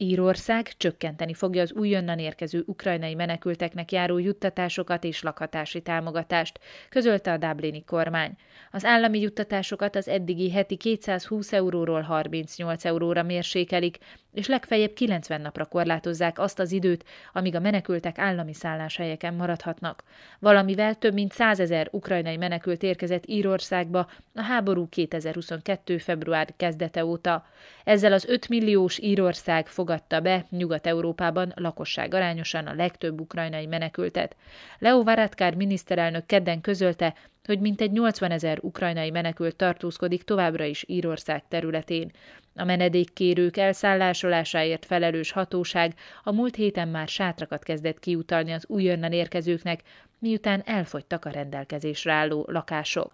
Írország csökkenteni fogja az újonnan érkező ukrajnai menekülteknek járó juttatásokat és lakhatási támogatást, közölte a Dublini kormány. Az állami juttatásokat az eddigi heti 220 euróról 38 euróra mérsékelik, és legfeljebb 90 napra korlátozzák azt az időt, amíg a menekültek állami szálláshelyeken maradhatnak. Valamivel több mint 100 ezer ukrajnai menekült érkezett Írországba a háború 2022. február kezdete óta. Ezzel az 5 milliós Írország fog fogadta be Nyugat-Európában lakosság arányosan a legtöbb ukrajnai menekültet. Leo Varadkár miniszterelnök kedden közölte, hogy mintegy 80 ezer ukrajnai menekült tartózkodik továbbra is Írország területén. A menedékkérők elszállásolásáért felelős hatóság a múlt héten már sátrakat kezdett kiutalni az újonnan érkezőknek, miután elfogytak a rendelkezésre álló lakások.